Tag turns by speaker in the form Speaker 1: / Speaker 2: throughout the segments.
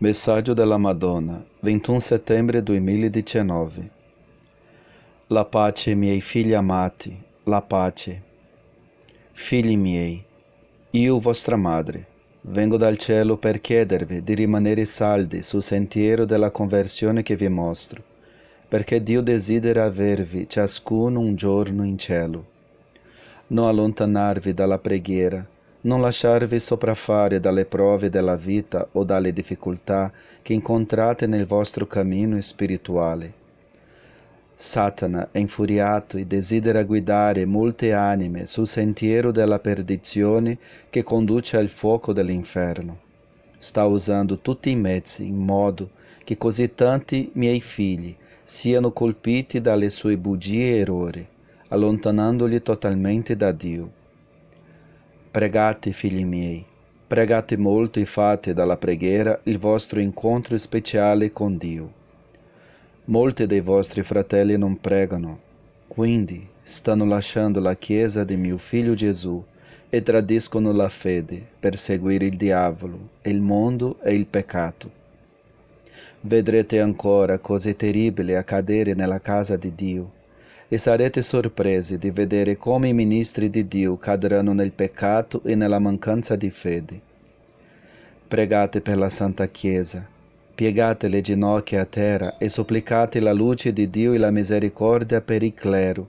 Speaker 1: Messaggio della Madonna, 21 settembre 2019. La pace, miei figli amati, la pace. Figli miei, io vostra madre, vengo dal cielo per chiedervi di rimanere saldi sul sentiero della conversione che vi mostro, perché Dio desidera avervi ciascuno un giorno in cielo. Non allontanarvi dalla preghiera, Non lasciarvi sopraffare dalle prove della vita o dalle difficoltà che incontrate nel vostro cammino spirituale. Satana è infuriato e desidera guidare molte anime sul sentiero della perdizione che conduce al fuoco dell'inferno. Sta usando tutti i mezzi in modo che così tanti miei figli siano colpiti dalle sue bugie e errori, allontanandoli totalmente da Dio. Pregate, figli miei, pregate molto e fate dalla preghiera il vostro incontro speciale con Dio. Molti dei vostri fratelli non pregano, quindi stanno lasciando la chiesa di mio figlio Gesù e tradiscono la fede per seguire il diavolo, il mondo e il peccato. Vedrete ancora cose terribili accadere nella casa di Dio e sarete sorpresi di vedere come i ministri di Dio cadranno nel peccato e nella mancanza di fede. Pregate per la Santa Chiesa, piegate le ginocchia a terra e supplicate la luce di Dio e la misericordia per il clero,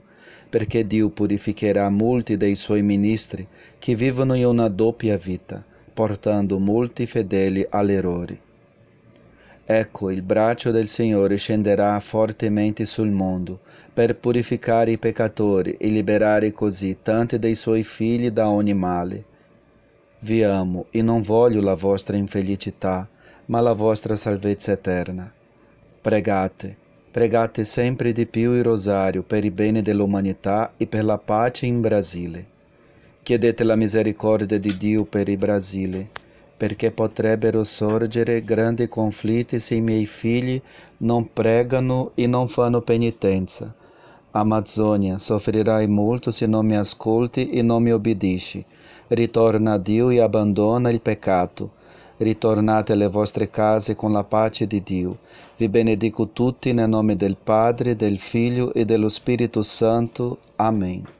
Speaker 1: perché Dio purificherà molti dei suoi ministri che vivono in una doppia vita, portando molti fedeli all'errore. Ecco il braccio del Signore scenderà fortemente sul mondo, per purificare i peccatori e liberare così tanti dei suoi figli da ogni male. Vi amo e non voglio la vostra infelicità, ma la vostra salvezza eterna. Pregate, pregate sempre di più il rosario per il bene dell'umanità e per la pace in Brasile. Chiedete la misericordia di Dio per il Brasile perché potrebbero sorgere grandi conflitti se i miei figli non pregano e non fanno penitenza. Amazônia, soffrirai molto se non mi ascolti e non mi obbedisci. Ritorna a Dio e abbandona il peccato. Ritornate alle vostre case con la pace di Dio. Vi benedico tutti nel nome del Padre, del Figlio e dello Spirito Santo. Amen.